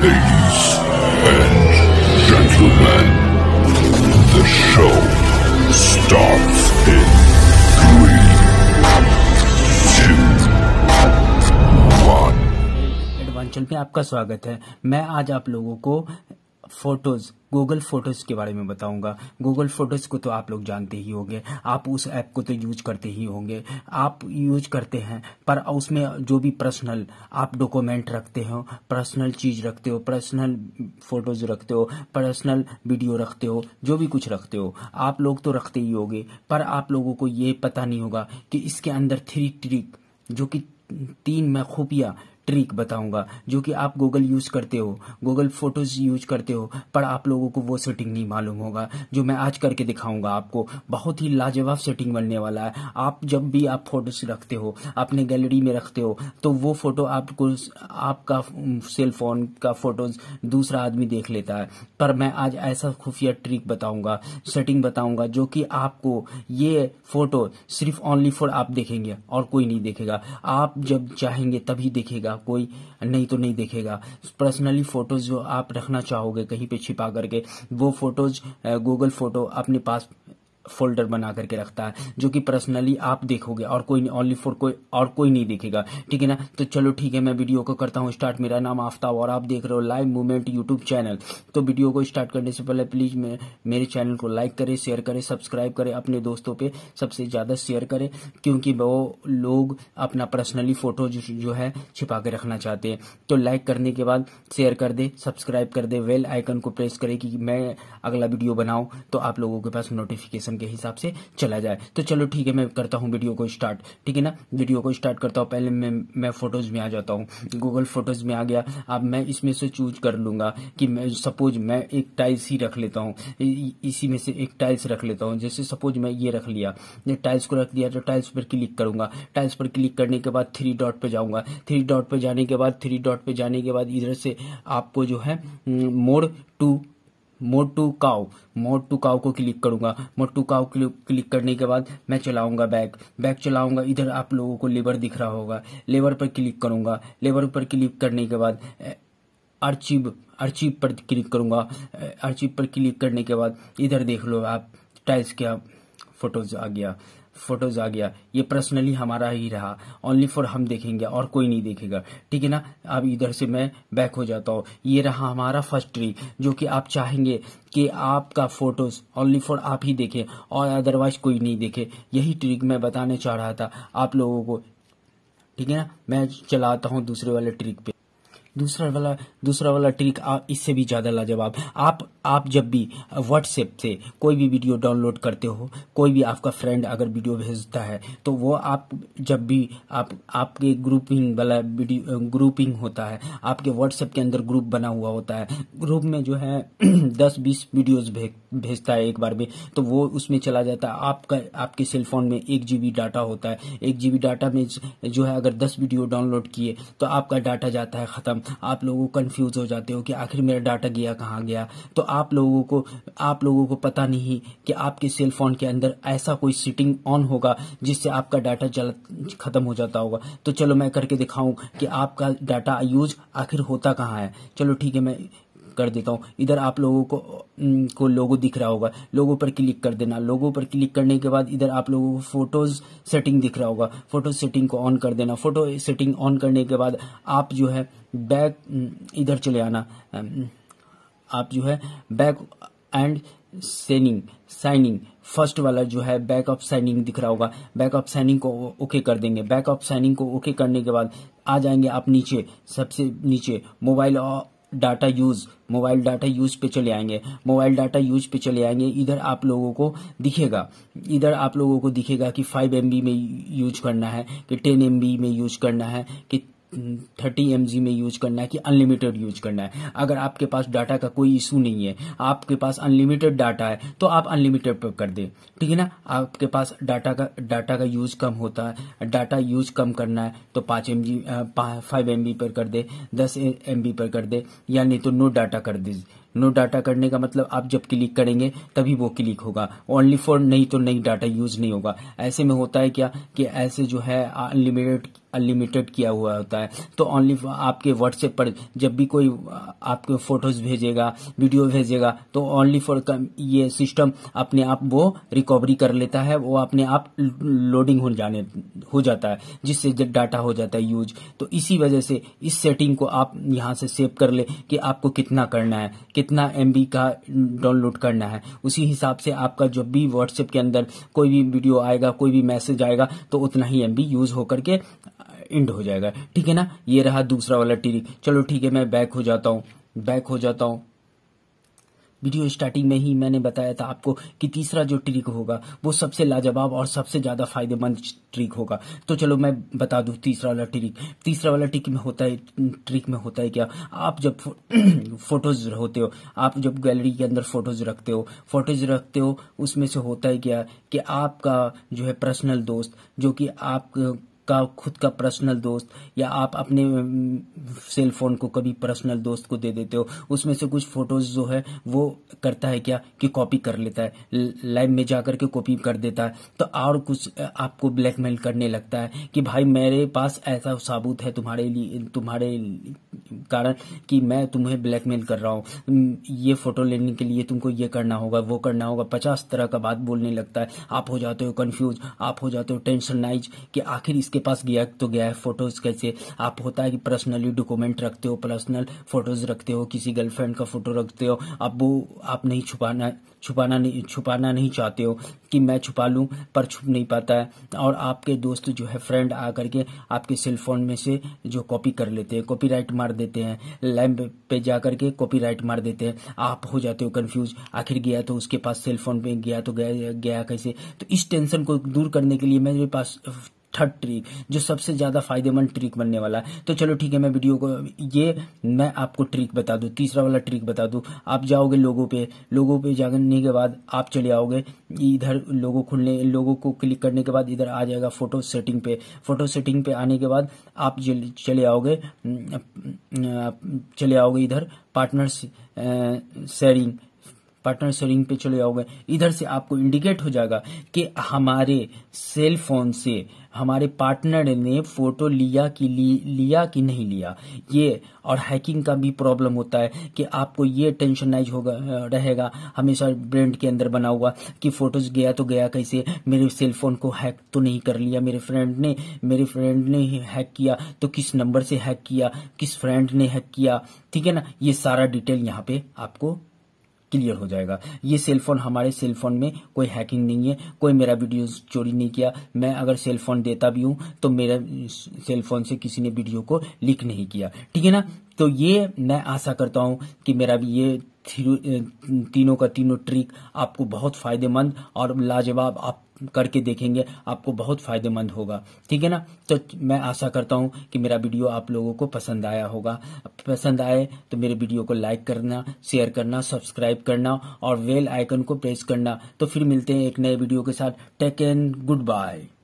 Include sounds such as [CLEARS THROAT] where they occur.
Ladies and gentlemen, the show starts in three, two, one. Adventure पे आपका स्वागत है मैं आज आप लोगों को फोटोज़ गूगल फोटोज़ के बारे में बताऊंगा गूगल फोटोज़ को तो आप लोग जानते ही होंगे आप उस ऐप को तो यूज करते ही होंगे आप यूज करते हैं पर उसमें जो भी पर्सनल आप डॉक्यूमेंट रखते हो पर्सनल चीज़ रखते हो पर्सनल फोटोज़ रखते हो पर्सनल वीडियो रखते हो जो भी कुछ रखते हो आप लोग तो रखते ही होंगे पर आप लोगों को ये पता नहीं होगा कि इसके अंदर थ्री ट्रिक जो कि तीन मैं खुफिया ट्रिक बताऊंगा जो कि आप गूगल यूज करते हो गूगल फोटोज यूज करते हो पर आप लोगों को वो सेटिंग नहीं मालूम होगा जो मैं आज करके दिखाऊंगा आपको बहुत ही लाजवाब सेटिंग बनने वाला है आप जब भी आप फोटोज रखते हो अपने गैलरी में रखते हो तो वो फोटो आपको आपका सेल फोन का फोटोज दूसरा आदमी देख लेता है पर मैं आज ऐसा खुफिया ट्रिक बताऊंगा सेटिंग बताऊंगा जो कि आपको ये फोटो सिर्फ ओनली फॉर आप देखेंगे और कोई नहीं देखेगा आप जब चाहेंगे तभी देखेगा कोई नहीं तो नहीं देखेगा पर्सनली फोटोज जो आप रखना चाहोगे कहीं पे छिपा करके वो फोटोज गूगल फोटो अपने पास फोल्डर बना करके रखता है जो कि पर्सनली आप देखोगे और कोई ओनली फॉर कोई और कोई नहीं देखेगा ठीक है ना तो चलो ठीक है मैं वीडियो को करता हूँ स्टार्ट मेरा नाम आफ्ताब और आप देख रहे हो लाइव मूवमेंट यूट्यूब चैनल तो वीडियो को स्टार्ट करने से पहले प्लीज मेरे चैनल को लाइक करे शेयर करे सब्सक्राइब करे अपने दोस्तों पे सबसे ज्यादा शेयर करें क्योंकि वो लोग अपना पर्सनली फोटो जो है छिपा के रखना चाहते हैं तो लाइक करने के बाद शेयर कर दे सब्सक्राइब कर दे वेल आइकन को प्रेस करे कि मैं अगला वीडियो बनाऊं तो आप लोगों के पास नोटिफिकेशन के हिसाब से चला जाए तो चलो ठीक है मैं करता हूँ वीडियो को स्टार्ट ठीक है ना वीडियो को स्टार्ट करता हूँ पहले मैं मैं फोटोज़ में आ जाता हूँ गूगल फोटोज़ में आ गया अब मैं इसमें से चूज कर लूंगा कि मैं सपोज मैं एक टाइल्स ही रख लेता हूँ इसी में से एक टाइल्स रख लेता हूँ जैसे सपोज मैं ये रख लिया टाइल्स को रख दिया तो टाइल्स पर क्लिक करूंगा टाइल्स पर क्लिक करने के बाद थ्री डॉट पर जाऊंगा थ्री डॉट पर जाने के बाद थ्री डॉट पर जाने के बाद इधर से आपको जो है मोड टू मोटू काउ मोटू काउ को क्लिक करूंगा मोटू काउ क्लिक करने के बाद मैं चलाऊंगा बैग बैग चलाऊंगा इधर आप लोगों को लेबर दिख रहा होगा लेबर पर क्लिक करूंगा लेबर पर क्लिक करने के बाद अर्चिव अर्चिव पर क्लिक करूंगा अर्चिव पर क्लिक करने के बाद इधर देख लो आप टाइल्स के आप फोटोज आ गया फोटोज आ गया ये पर्सनली हमारा ही रहा ओनली फॉर हम देखेंगे और कोई नहीं देखेगा ठीक है ना अब इधर से मैं बैक हो जाता हूँ ये रहा हमारा फर्स्ट ट्री जो कि आप चाहेंगे कि आपका फोटोज ओनली फॉर आप ही देखें और अदरवाइज कोई नहीं देखे यही ट्रिक मैं बताने चाह रहा था आप लोगों को ठीक है ना मैं चलाता हूँ दूसरे वाले ट्रिक पे दूसरा वाला दूसरा वाला ट्रिक इससे भी ज़्यादा लाजवाब आप आप जब भी व्हाट्सएप से कोई भी वीडियो डाउनलोड करते हो कोई भी आपका फ्रेंड अगर वीडियो भेजता है तो वो आप जब भी आप आपके ग्रुपिंग वाला वीडियो ग्रुपिंग होता है आपके व्हाट्सएप के अंदर ग्रुप बना हुआ होता है ग्रुप में जो है दस बीस वीडियोज भेजता है एक बार में तो वो उसमें चला जाता है आपका आपके सेलफोन में एक जीबी डाटा होता है एक जीबी डाटा में जो है अगर दस वीडियो डाउनलोड किए तो आपका डाटा जाता है ख़त्म आप लोगों को कन्फ्यूज हो जाते हो कि आखिर मेरा डाटा गया कहाँ गया तो आप लोगों को आप लोगों को पता नहीं कि आपके सेल फोन के अंदर ऐसा कोई सेटिंग ऑन होगा जिससे आपका डाटा जल खत्म हो जाता होगा तो चलो मैं करके दिखाऊं कि आपका डाटा यूज आखिर होता कहाँ है चलो ठीक है मैं कर देता हूँ इधर आप लोगों को को लोगो दिख रहा होगा लोगों पर क्लिक कर देना लोगों पर क्लिक करने के बाद इधर आप लोगों को फोटोज सेटिंग दिख रहा होगा फोटो सेटिंग को ऑन कर देना फोटो सेटिंग ऑन करने के बाद आप जो है बैक इधर चले आना आप जो है back and syncing syncing first वाला जो है बैक ऑफ साइनिंग दिख रहा होगा बैक ऑफ साइनिंग को ओके कर देंगे बैक ऑफ साइनिंग को ओके करने के बाद आ जाएंगे आप नीचे सबसे नीचे mobile data use mobile data use पे चले आएंगे मोबाइल डाटा यूज पे चले आएंगे इधर आप लोगों को दिखेगा इधर आप लोगों को दिखेगा कि फाइव एम में यूज करना है कि टेन एम में यूज करना है कि थर्टी एम में यूज करना है कि अनलिमिटेड यूज करना है अगर आपके पास डाटा का कोई इशू नहीं है आपके पास अनलिमिटेड डाटा है तो आप अनलिमिटेड पर कर दे ठीक है ना आपके पास डाटा का डाटा का यूज कम होता है डाटा यूज कम करना है तो पाँच एम जी फाइव एम पर कर दे दस एम पर कर दे या नहीं तो नो डाटा कर दे नो डाटा करने का मतलब आप जब क्लिक करेंगे तभी वो क्लिक होगा ओनली फॉर नहीं तो नहीं डाटा यूज नहीं होगा ऐसे में होता है क्या कि ऐसे जो है अनलिमिटेड अनलिमिटेड किया हुआ होता है तो ओनली आपके व्हाट्सएप पर जब भी कोई आपके फोटोज भेजेगा वीडियो भेजेगा तो ओनली फॉर ये सिस्टम अपने आप वो रिकवरी कर लेता है वो अपने आप लोडिंग हो जाने हो जाता है जिससे डाटा हो जाता है यूज तो इसी वजह से इस सेटिंग को आप यहाँ से सेव कर ले कि आपको कितना करना है कितना एम का डाउनलोड करना है उसी हिसाब से आपका जब भी व्हाट्सएप के अंदर कोई भी वीडियो आएगा कोई भी मैसेज आएगा तो उतना ही एम यूज होकर के इंड हो जाएगा ठीक है ना ये रहा दूसरा वाला ट्रिक चलो ठीक है मैं बैक हो जाता हूँ बैक हो जाता हूँ वीडियो स्टार्टिंग में ही मैंने बताया था आपको कि तीसरा जो ट्रिक होगा वो सबसे लाजवाब और सबसे ज़्यादा फायदेमंद ट्रिक होगा तो चलो मैं बता दू तीसरा वाला ट्रिक तीसरा वाला ट्रिक में होता है ट्रिक में होता है क्या आप जब [CLEARS THROAT] फोटोज होते हो आप जब गैलरी के अंदर फोटोज रखते हो फोटोज रखते हो उसमें से होता है क्या कि आपका जो है पर्सनल दोस्त जो कि आप का खुद का पर्सनल दोस्त या आप अपने सेल फोन को कभी पर्सनल दोस्त को दे देते हो उसमें से कुछ फोटोज जो है वो करता है क्या कि कॉपी कर लेता है लाइव में जाकर के कॉपी कर देता है तो और कुछ आपको ब्लैकमेल करने लगता है कि भाई मेरे पास ऐसा साबूत है तुम्हारे लिए तुम्हारे कारण कि मैं तुम्हें ब्लैकमेल कर रहा हूँ ये फोटो लेने के लिए तुमको ये करना होगा वो करना होगा पचास तरह का बात बोलने लगता है आप हो जाते हो कंफ्यूज आप हो जाते हो टेंशनाइज कि आखिर इसके आपके पास गया तो गया है फोटोज़ कैसे आप होता है कि पर्सनली डॉक्यूमेंट रखते हो पर्सनल फोटोज़ रखते हो किसी गर्लफ्रेंड का फोटो रखते हो अब वो आप नहीं छुपाना छुपाना नहीं छुपाना नहीं चाहते हो कि मैं छुपा लूं पर छुप नहीं पाता है और आपके दोस्त जो है फ्रेंड आ करके आपके सेलफोन में से जो कॉपी कर लेते हैं कॉपीराइट मार देते हैं लैम्प पे जा करके कॉपीराइट मार देते हैं आप हो जाते हो कंफ्यूज आखिर गया तो उसके पास सेलफोन पे गया तो गया गया कैसे तो इस टेंशन को दूर करने के लिए मेरे पास थर्ड ट्रिक जो सबसे ज़्यादा फायदेमंद ट्रिक बनने वाला है तो चलो ठीक है मैं वीडियो को ये मैं आपको ट्रिक बता दू तीसरा वाला ट्रिक बता दू आप जाओगे लोगों पे लोगों पे जाने के बाद आप चले आओगे इधर लोगों खुलने लोगों को क्लिक करने के बाद इधर आ जाएगा फोटो सेटिंग पे फोटो सेटिंग पे आने के बाद आप चले आओगे चले आओगे इधर पार्टनर्स शेयरिंग पार्टनर सेलिंग पे चले जाओगे इधर से आपको इंडिकेट हो जाएगा कि हमारे सेल फोन से हमारे पार्टनर ने फोटो लिया कि ली, लिया कि नहीं लिया ये और हैकिंग का भी प्रॉब्लम होता है कि आपको ये टेंशन नाइज होगा रहेगा हमेशा ब्रेंड के अंदर बना हुआ कि फोटोज गया तो गया कैसे मेरे सेल फोन को हैक तो नहीं कर लिया मेरे फ्रेंड ने मेरे फ्रेंड ने हैक किया तो किस नंबर से हैक किया किस फ्रेंड ने हैक किया ठीक है ना ये सारा डिटेल यहाँ पे आपको क्लियर हो जाएगा ये सेलफोन हमारे सेलफोन में कोई हैकिंग नहीं है कोई मेरा वीडियो चोरी नहीं किया मैं अगर सेलफोन देता भी हूं तो मेरा सेलफोन से किसी ने वीडियो को लीक नहीं किया ठीक है ना तो ये मैं आशा करता हूं कि मेरा भी ये तीनों का तीनों ट्रिक आपको बहुत फायदेमंद और लाजवाब आप करके देखेंगे आपको बहुत फायदेमंद होगा ठीक है ना तो मैं आशा करता हूँ कि मेरा वीडियो आप लोगों को पसंद आया होगा पसंद आए तो मेरे वीडियो को लाइक करना शेयर करना सब्सक्राइब करना और वेल आइकन को प्रेस करना तो फिर मिलते हैं एक नए वीडियो के साथ टेक एंड गुड बाय